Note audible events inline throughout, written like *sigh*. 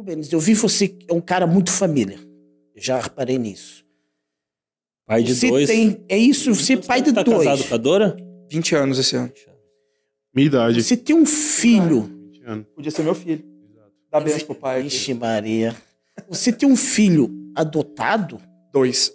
O eu vi você é um cara muito família. Eu já reparei nisso. Pai de você dois. Tem, é isso, você é pai tá de tá dois. casado com a Dora? 20 anos esse ano. Minha idade. Você tem um filho. Ah, Podia ser meu filho. Dá bênção pro pai. Vixe Maria. Você tem um filho adotado? Dois.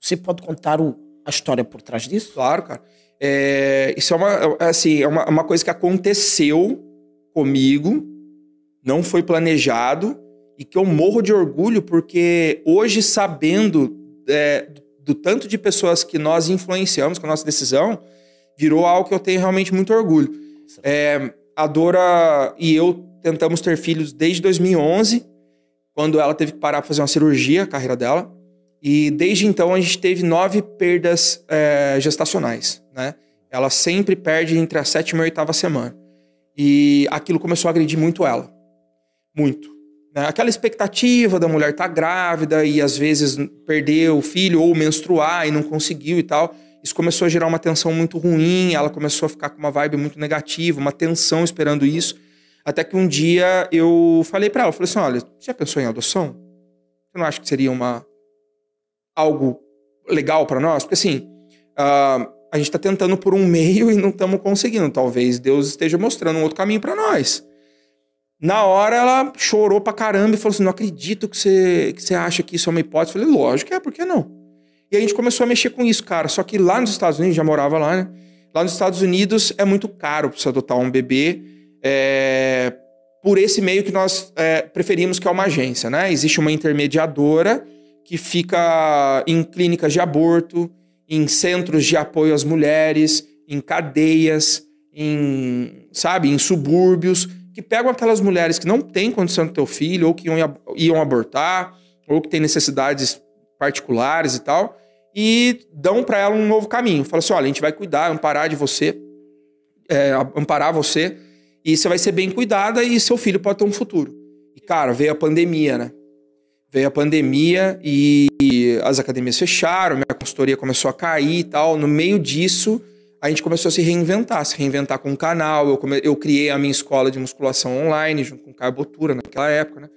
Você pode contar o, a história por trás disso? Claro, cara. É, isso é uma, é, assim, é uma, é uma coisa que aconteceu comigo não foi planejado e que eu morro de orgulho porque hoje, sabendo é, do tanto de pessoas que nós influenciamos com a nossa decisão, virou algo que eu tenho realmente muito orgulho. É, a Dora e eu tentamos ter filhos desde 2011, quando ela teve que parar para fazer uma cirurgia, a carreira dela. E desde então a gente teve nove perdas é, gestacionais, né? Ela sempre perde entre a sétima e a oitava semana. E aquilo começou a agredir muito ela muito. Né? Aquela expectativa da mulher estar tá grávida e às vezes perder o filho ou menstruar e não conseguiu e tal. Isso começou a gerar uma tensão muito ruim, ela começou a ficar com uma vibe muito negativa, uma tensão esperando isso. Até que um dia eu falei para ela, falei assim, olha, você já pensou em adoção? Você não acha que seria uma algo legal para nós? Porque assim, uh, a gente está tentando por um *laughs* meio e não estamos conseguindo. Talvez Deus esteja mostrando um outro caminho para nós. Na hora ela chorou pra caramba e falou assim: não acredito que você, que você acha que isso é uma hipótese. Eu falei, lógico, é, por que não? E a gente começou a mexer com isso, cara. Só que lá nos Estados Unidos, já morava lá, né? Lá nos Estados Unidos é muito caro pra você adotar um bebê. É, por esse meio que nós é, preferimos, que é uma agência, né? Existe uma intermediadora que fica em clínicas de aborto, em centros de apoio às mulheres, em cadeias, em, sabe, em subúrbios que pegam aquelas mulheres que não têm condição de ter o filho, ou que iam, iam abortar, ou que têm necessidades particulares e tal, e dão para ela um novo caminho. Fala assim: olha, a gente vai cuidar, amparar de você, é, amparar você, e você vai ser bem cuidada e seu filho pode ter um futuro. E, cara, veio a pandemia, né? Veio a pandemia e as academias fecharam, minha consultoria começou a cair e tal. No meio disso, a gente começou a se reinventar, se reinventar com um canal. Eu, come... eu criei a minha escola de musculação online, junto com Carbotura, naquela época, né?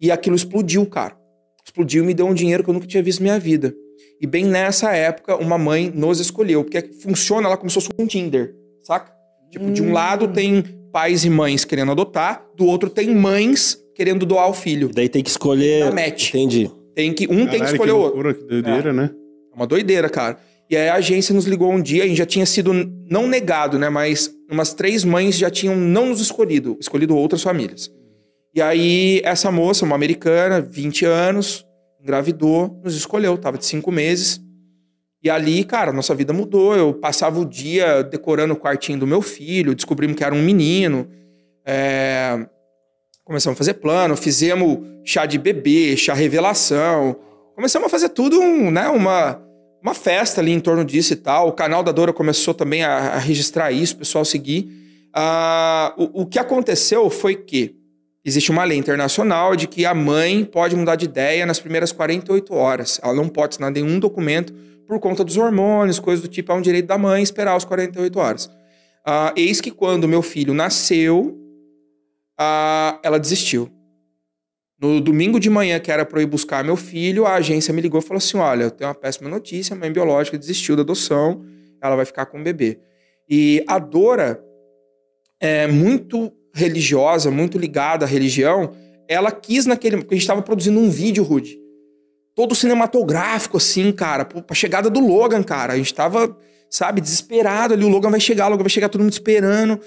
E aquilo explodiu, cara. Explodiu e me deu um dinheiro que eu nunca tinha visto na minha vida. E bem nessa época, uma mãe nos escolheu, porque é funciona ela como com um Tinder, saca? Tipo, hum. de um lado hum. tem pais e mães querendo adotar, do outro tem mães querendo doar o filho. Daí tem que escolher. Na match. Entendi. Tem que, um tem que escolher o outro. Que doideira, é. né? É uma doideira, cara. E aí a agência nos ligou um dia, a gente já tinha sido não negado, né? Mas umas três mães já tinham não nos escolhido, escolhido outras famílias. E aí essa moça, uma americana, 20 anos, engravidou, nos escolheu, tava de cinco meses. E ali, cara, nossa vida mudou. Eu passava o dia decorando o quartinho do meu filho, descobrimos que era um menino. É... Começamos a fazer plano, fizemos chá de bebê, chá revelação. Começamos a fazer tudo, um, né? Uma uma festa ali em torno disso e tal. O canal da Dora começou também a, a registrar isso, o pessoal seguir. Ah, o, o que aconteceu foi que existe uma lei internacional de que a mãe pode mudar de ideia nas primeiras 48 horas. Ela não pode assinar nenhum documento por conta dos hormônios, coisas do tipo. É um direito da mãe esperar as 48 horas. Ah, eis que quando meu filho nasceu, ah, ela desistiu. No domingo de manhã, que era para eu ir buscar meu filho, a agência me ligou e falou assim: Olha, eu tenho uma péssima notícia, a mãe biológica desistiu da adoção, ela vai ficar com o bebê. E a Dora é muito religiosa, muito ligada à religião. Ela quis naquele. Porque a gente estava produzindo um vídeo, Rude. Todo cinematográfico, assim, cara. Pra chegada do Logan, cara. A gente tava, sabe, desesperado ali. O Logan vai chegar, o Logan vai chegar, todo mundo esperando.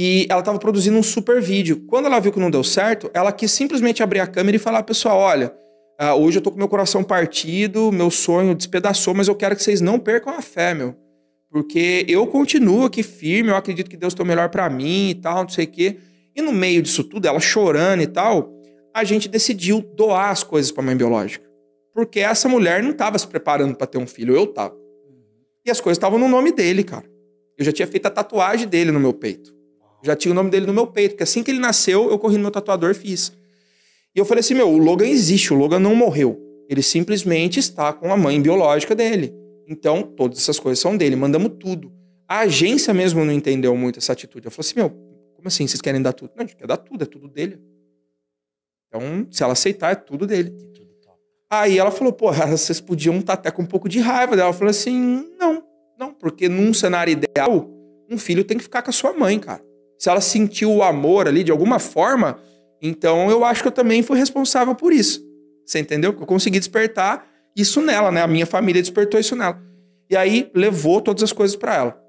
E ela estava produzindo um super vídeo. Quando ela viu que não deu certo, ela quis simplesmente abrir a câmera e falar, pessoal, olha, ah, hoje eu tô com meu coração partido, meu sonho despedaçou, mas eu quero que vocês não percam a fé, meu. Porque eu continuo aqui firme, eu acredito que Deus tem o melhor para mim e tal, não sei o quê. E no meio disso tudo, ela chorando e tal, a gente decidiu doar as coisas para mãe biológica. Porque essa mulher não estava se preparando para ter um filho, eu tava. E as coisas estavam no nome dele, cara. Eu já tinha feito a tatuagem dele no meu peito. Já tinha o nome dele no meu peito, porque assim que ele nasceu, eu corri no meu tatuador e fiz. E eu falei assim: meu, o Logan existe, o Logan não morreu. Ele simplesmente está com a mãe biológica dele. Então, todas essas coisas são dele, mandamos tudo. A agência mesmo não entendeu muito essa atitude. Eu falei assim: meu, como assim vocês querem dar tudo? Não, a gente quer dar tudo, é tudo dele. Então, se ela aceitar, é tudo dele. Aí ela falou, pô, *laughs* vocês podiam estar até com um pouco de raiva dela. Ela falou assim, não, não, porque num cenário ideal, um filho tem que ficar com a sua mãe, cara se ela sentiu o amor ali de alguma forma, então eu acho que eu também fui responsável por isso. Você entendeu? Eu consegui despertar isso nela, né? A minha família despertou isso nela. E aí levou todas as coisas para ela.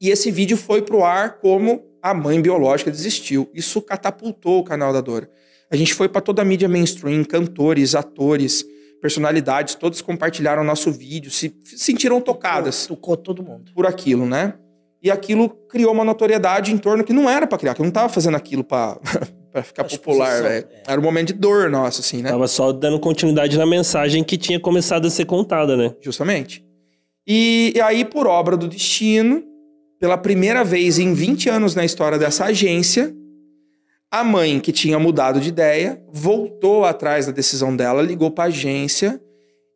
E esse vídeo foi pro ar como a mãe biológica desistiu. Isso catapultou o canal da Dora. A gente foi para toda a mídia mainstream, cantores, atores, personalidades, todos compartilharam nosso vídeo, se sentiram tocadas. Tocou, tocou todo mundo. Por aquilo, né? E aquilo criou uma notoriedade em torno que não era para criar, que eu não tava fazendo aquilo para *laughs* para ficar Acho popular, velho. Era um momento de dor nossa, assim, né? Tava só dando continuidade na mensagem que tinha começado a ser contada, né? Justamente. E, e, aí, por obra do destino, pela primeira vez em 20 anos na história dessa agência, a mãe, que tinha mudado de ideia, voltou atrás da decisão dela, ligou pra agência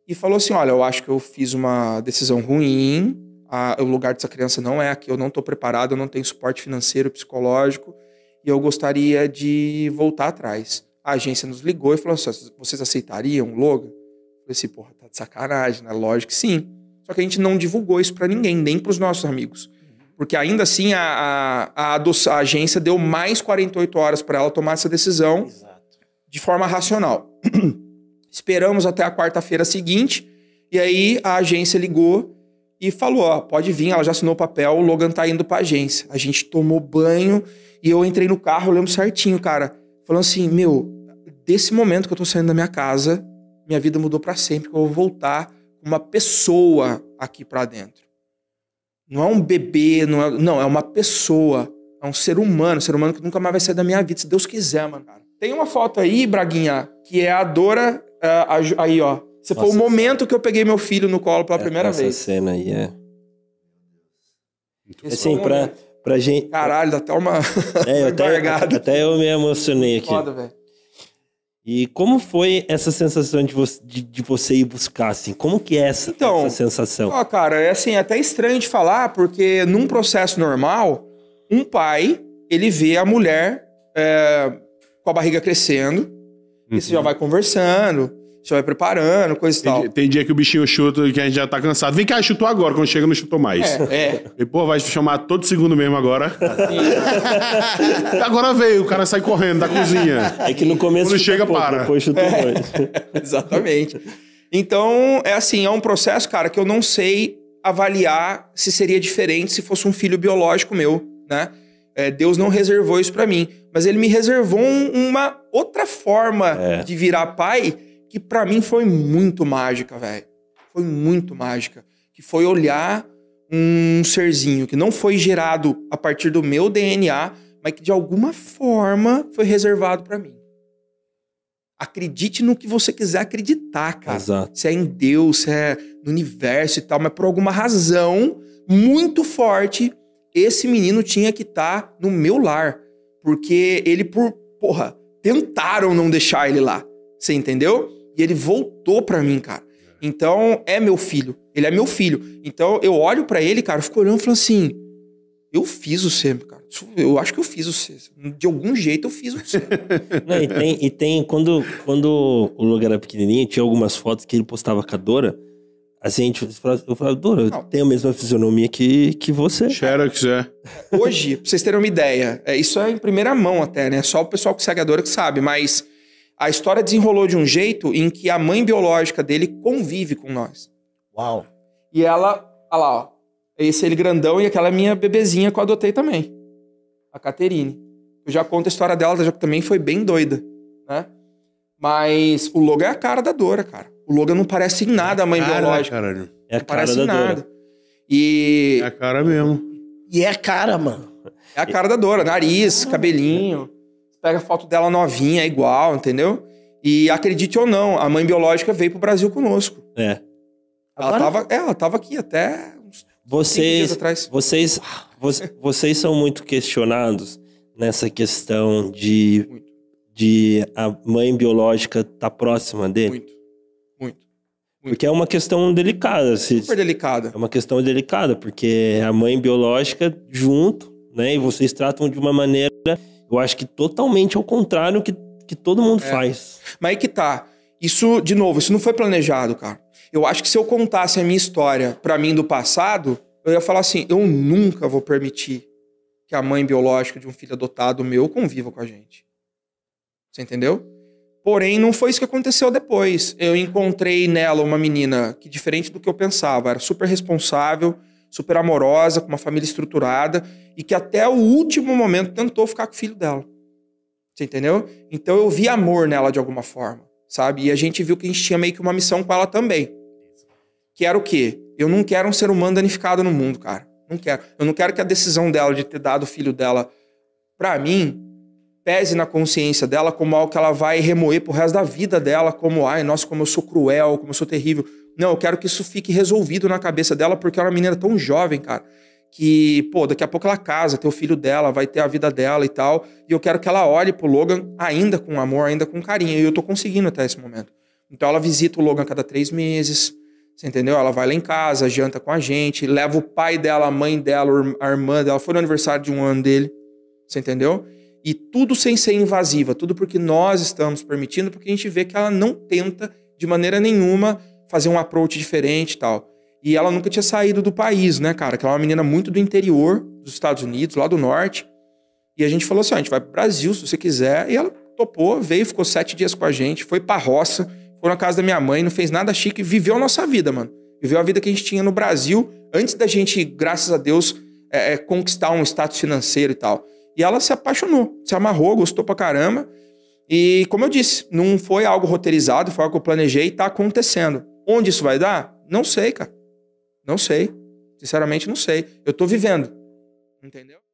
e falou assim: Olha, eu acho que eu fiz uma decisão ruim a, o lugar dessa criança não é aqui, eu não estou preparado, eu não tenho suporte financeiro, psicológico, e eu gostaria de voltar atrás. A agência nos ligou e falou assim, vocês aceitariam o Logan? Eu falei assim, porra, tá de sacanagem, né? Lógico que sim. Só que a gente não divulgou isso para ninguém, nem para os nossos amigos. Porque ainda assim a, a, a, a agência deu mais 48 horas para ela tomar essa decisão Exato. de forma racional. *clears throat* Esperamos até a quarta-feira seguinte, e aí a agência ligou e falou: Ó, pode vir, ela já assinou o papel, o Logan tá indo pra agência. A gente tomou banho e eu entrei no carro, eu lembro certinho, cara, falando assim: Meu, desse momento que eu tô saindo da minha casa, minha vida mudou para sempre, que eu vou voltar uma pessoa aqui para dentro. Não é um bebê, não é, não, é uma pessoa. É um ser humano, um ser humano que nunca mais vai sair da minha vida, se Deus quiser, mano. Tem uma foto aí, Braguinha, que é a Dora. Uh, a, aí, ó. Você foi o momento que eu peguei meu filho no colo pela é, primeira essa vez. Essa cena aí é. Assim, pra, pra gente. Caralho, dá até uma. *laughs* É, eu até, até, eu me emocionei aqui. Foda, velho. E como foi essa sensação de, vo de, de, você ir buscar, assim? Como que é essa, então, essa sensação? Ó, cara, é assim, é até estranho de falar, porque num processo normal, um pai, ele vê a mulher é, com a barriga crescendo, uhum. e você já uhum. vai conversando, você vai preparando, coisa e tal. Dia, tem dia que o bichinho chuta e que a gente já tá cansado. Vem cá, chutou agora. Quando chega, não chutou mais. É. é. E, pô, vai chamar todo segundo mesmo agora. *laughs* agora veio, o cara sai correndo da cozinha. É que no começo. Quando chega, pouco, para. Depois chutou é. *laughs* Exatamente. Então, é assim, é um processo, cara, que eu não sei avaliar se seria diferente se fosse um filho biológico meu, né? É, Deus não reservou isso para mim, mas ele me reservou um, uma outra forma é. de virar pai que para mim foi muito mágica, velho. Foi muito mágica. Que foi olhar um serzinho que não foi gerado a partir do meu DNA, mas que de alguma forma foi reservado para mim. Acredite no que você quiser acreditar, cara. Exato. Se é em Deus, se é no universo e tal, mas por alguma razão muito forte, esse menino tinha que estar tá no meu lar. Porque ele, por porra, tentaram não deixar ele lá. Você entendeu? E ele voltou para mim, cara. Então, é meu filho. Ele é meu filho. Então, eu olho para ele, cara, fico olhando e falo assim: eu fiz o C, cara. Eu acho que eu fiz o C. De algum jeito eu fiz o C. *laughs* Não, e, tem, e tem, quando, quando o lugar era pequenininho, tinha algumas fotos que ele postava com a Dora. Assim, a gente falava, eu falava, Dora, eu tenho a mesma fisionomia que, que você. Xerox, é. Hoje, pra vocês terem uma ideia, é, isso é em primeira mão até, né? Só o pessoal que segue a Dora que sabe, mas a história desenrolou de um jeito em que a mãe biológica dele convive com nós. Uau! E ela, olha lá, ó, esse é ele grandão e aquela minha bebezinha que eu adotei também, a Caterine. Eu já conto a história dela, já que também foi bem doida, né? Mas o Logan é a cara da Dora, cara. O Logan não parece em nada a mãe é cara, biológica. Caralho. É a não cara parece da em nada. Dora. E... É a cara mesmo. E é a cara, mano. É a cara da Dora. Nariz, ah. cabelinho pega foto dela novinha, é igual, entendeu? E acredite ou não, a mãe biológica veio pro Brasil conosco. É. Ela, Agora... tava, é, ela tava aqui até uns vocês, atrás. Vocês, vocês são muito questionados nessa questão de, de a mãe biológica estar tá próxima dele? Muito. Muito. Muito. Porque é uma questão delicada. Se, Super delicada. É uma questão delicada, porque é a mãe biológica junto, né? E vocês tratam de uma maneira eu acho que totalmente ao contrário que, que todo mundo é. faz. Mas aí que tá. Isso, de novo, isso não foi planejado, cara. Eu acho que se eu contasse a minha história para mim do passado, eu ia falar assim: eu nunca vou permitir que a mãe biológica de um filho adotado meu conviva com a gente. Você entendeu? Porém, não foi isso que aconteceu depois. Eu encontrei nela uma menina que, diferente do que eu pensava, era super responsável, super amorosa, com uma família estruturada e que até o último momento tentou ficar com o filho dela. Você entendeu? Então eu vi amor nela de alguma forma, sabe? E a gente viu que a gente tinha meio que uma missão com ela também. Que era o quê? Eu não quero um ser humano danificado no mundo, cara. Não quero. Eu não quero que a decisão dela de ter dado o filho dela para mim pese na consciência dela como algo que ela vai remoer pro resto da vida dela, como, ai, nossa, como eu sou cruel, como eu sou terrível. Não, eu quero que isso fique resolvido na cabeça dela, porque ela é uma menina tão jovem, cara, que, pô, daqui a pouco ela casa, tem o filho dela, vai ter a vida dela e tal. E eu quero que ela olhe pro Logan ainda com amor, ainda com carinho. E eu tô conseguindo até esse momento. Então ela visita o Logan cada três meses. Você entendeu? Ela vai lá em casa, janta com a gente, leva o pai dela, a mãe dela, a irmã dela. Foi no aniversário de um ano dele. Você entendeu? E tudo sem ser invasiva, tudo porque nós estamos permitindo, porque a gente vê que ela não tenta de maneira nenhuma fazer um approach diferente e tal. E ela nunca tinha saído do país, né, cara? Que ela é uma menina muito do interior dos Estados Unidos, lá do norte. E a gente falou assim: a gente vai pro Brasil se você quiser. E ela topou, veio, ficou sete dias com a gente, foi pra roça, foi na casa da minha mãe, não fez nada chique, viveu a nossa vida, mano. Viveu a vida que a gente tinha no Brasil antes da gente, graças a Deus, é, é, conquistar um status financeiro e tal. E ela se apaixonou, se amarrou, gostou pra caramba. E, como eu disse, não foi algo roteirizado, foi algo que eu planejei e tá acontecendo. Onde isso vai dar? Não sei, cara. Não sei. Sinceramente, não sei. Eu tô vivendo. Entendeu?